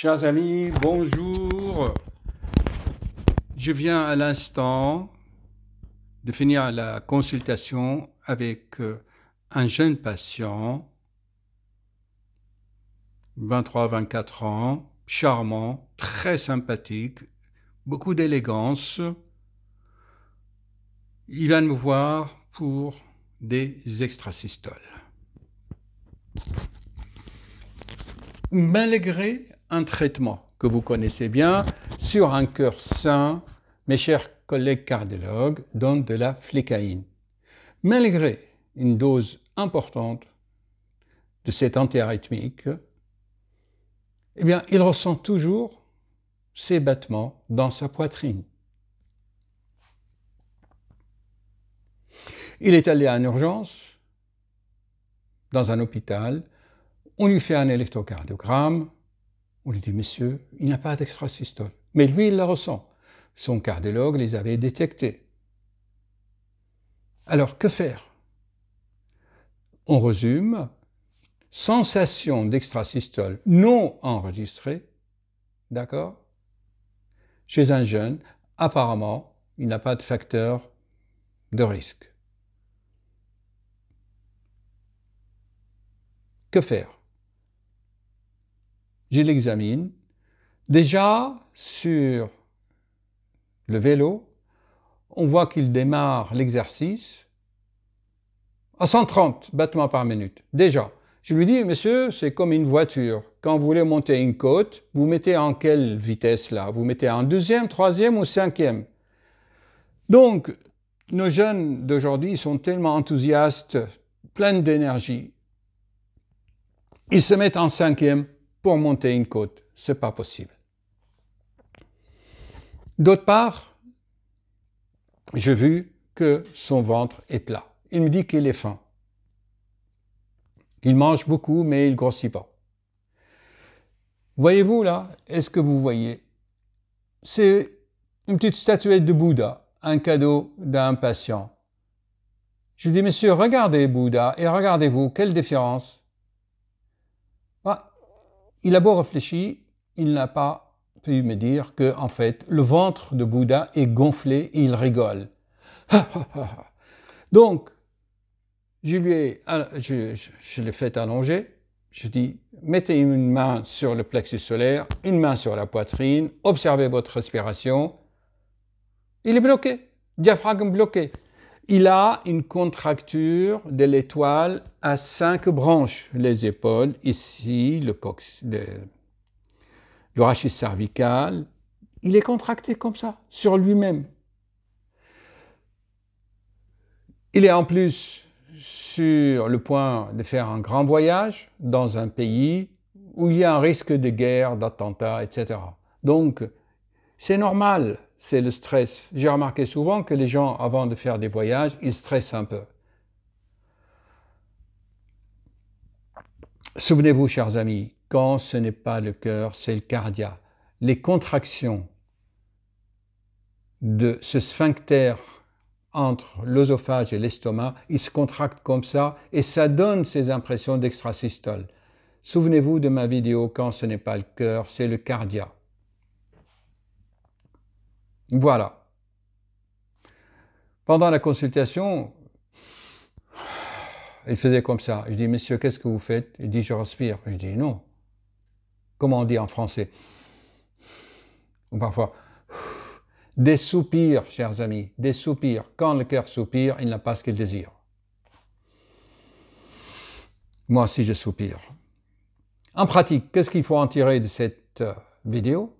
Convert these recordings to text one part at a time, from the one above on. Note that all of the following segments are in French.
Chers amis, bonjour. Je viens à l'instant de finir la consultation avec euh, un jeune patient, 23-24 ans, charmant, très sympathique, beaucoup d'élégance. Il vient de voir pour des extrasystoles. Malgré un traitement que vous connaissez bien sur un cœur sain, mes chers collègues cardiologues donnent de la flécaïne. Malgré une dose importante de cet antiarythmique, eh bien, il ressent toujours ses battements dans sa poitrine. Il est allé en urgence, dans un hôpital, on lui fait un électrocardiogramme, on lui dit, monsieur, il n'a pas d'extrasystole. Mais lui, il la ressent. Son cardiologue les avait détectés. Alors, que faire On résume, sensation d'extrasystole non enregistrée, d'accord Chez un jeune, apparemment, il n'a pas de facteur de risque. Que faire je l'examine. Déjà, sur le vélo, on voit qu'il démarre l'exercice à 130 battements par minute, déjà. Je lui dis, monsieur, c'est comme une voiture. Quand vous voulez monter une côte, vous mettez en quelle vitesse là Vous mettez en deuxième, troisième ou cinquième Donc, nos jeunes d'aujourd'hui sont tellement enthousiastes, pleins d'énergie. Ils se mettent en cinquième, pour monter une côte. n'est pas possible. D'autre part, j'ai vu que son ventre est plat. Il me dit qu'il est fin. Il mange beaucoup, mais il grossit pas. Voyez-vous là Est-ce que vous voyez C'est une petite statuette de Bouddha, un cadeau d'un patient. Je lui dis, monsieur, regardez Bouddha et regardez-vous, quelle différence il a beau réfléchir, il n'a pas pu me dire que, en fait, le ventre de Bouddha est gonflé et il rigole. Donc, je lui ai, je l'ai fait allonger. Je dis, mettez une main sur le plexus solaire, une main sur la poitrine, observez votre respiration. Il est bloqué, diaphragme bloqué. Il a une contracture de l'étoile à cinq branches, les épaules, ici, le cox, le rachis cervical. Il est contracté comme ça, sur lui-même. Il est en plus sur le point de faire un grand voyage dans un pays où il y a un risque de guerre, d'attentat, etc. Donc, c'est normal, c'est le stress. J'ai remarqué souvent que les gens, avant de faire des voyages, ils stressent un peu. Souvenez-vous, chers amis, quand ce n'est pas le cœur, c'est le cardia. Les contractions de ce sphincter entre l'œsophage et l'estomac, ils se contractent comme ça et ça donne ces impressions d'extrasystole. Souvenez-vous de ma vidéo quand ce n'est pas le cœur, c'est le cardia. Voilà. Pendant la consultation, il faisait comme ça. Je dis, monsieur, qu'est-ce que vous faites Il dit, je respire. Je dis, non. Comment on dit en français Ou parfois, des soupirs, chers amis, des soupirs. Quand le cœur soupire, il n'a pas ce qu'il désire. Moi aussi, je soupire. En pratique, qu'est-ce qu'il faut en tirer de cette euh, vidéo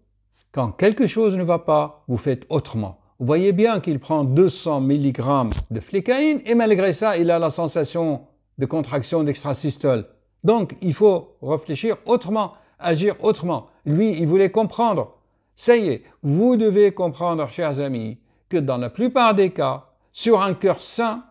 quand quelque chose ne va pas, vous faites autrement. Vous voyez bien qu'il prend 200 mg de flécaïne et malgré ça, il a la sensation de contraction d'extrasystole. Donc, il faut réfléchir autrement, agir autrement. Lui, il voulait comprendre. Ça y est, vous devez comprendre, chers amis, que dans la plupart des cas, sur un cœur sain,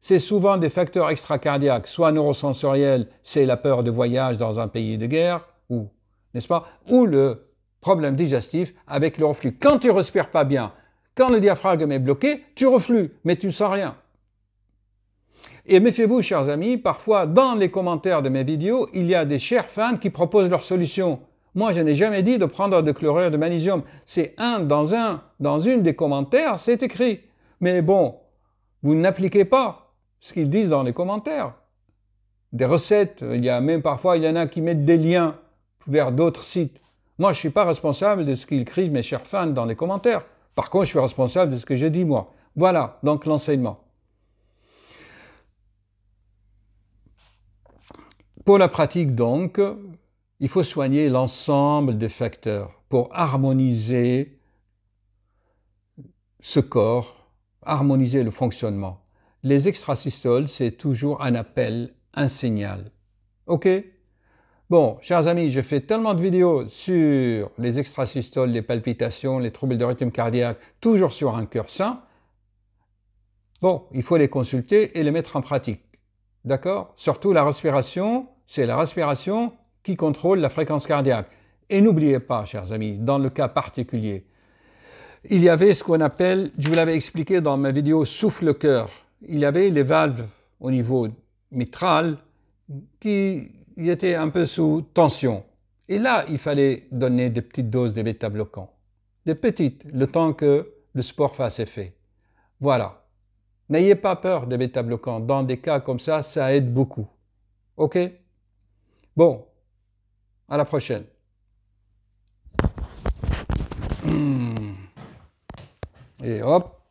c'est souvent des facteurs extracardiaques, soit neurosensoriels, c'est la peur de voyage dans un pays de guerre, ou, n'est-ce pas, ou le problème digestif avec le reflux. Quand tu ne respires pas bien, quand le diaphragme est bloqué, tu reflues, mais tu ne sens rien. Et méfiez-vous, chers amis, parfois dans les commentaires de mes vidéos, il y a des chers fans qui proposent leur solution. Moi, je n'ai jamais dit de prendre de chlorure de magnésium. C'est un dans un, dans une des commentaires, c'est écrit. Mais bon, vous n'appliquez pas ce qu'ils disent dans les commentaires. Des recettes, il y a même parfois, il y en a qui mettent des liens vers d'autres sites. Moi, je ne suis pas responsable de ce qu'ils crient mes chers fans dans les commentaires. Par contre, je suis responsable de ce que j'ai dit moi. Voilà, donc l'enseignement. Pour la pratique, donc, il faut soigner l'ensemble des facteurs pour harmoniser ce corps, harmoniser le fonctionnement. Les extrasystoles, c'est toujours un appel, un signal. OK Bon, chers amis, j'ai fais tellement de vidéos sur les extrasystoles, les palpitations, les troubles de rythme cardiaque, toujours sur un cœur sain. Bon, il faut les consulter et les mettre en pratique. D'accord Surtout la respiration, c'est la respiration qui contrôle la fréquence cardiaque. Et n'oubliez pas, chers amis, dans le cas particulier, il y avait ce qu'on appelle, je vous l'avais expliqué dans ma vidéo souffle-cœur, il y avait les valves au niveau mitral qui il était un peu sous tension. Et là, il fallait donner des petites doses de bêta Des petites, le temps que le sport fasse effet. Voilà. N'ayez pas peur des bêta Dans des cas comme ça, ça aide beaucoup. OK Bon, à la prochaine. Hmm. Et hop.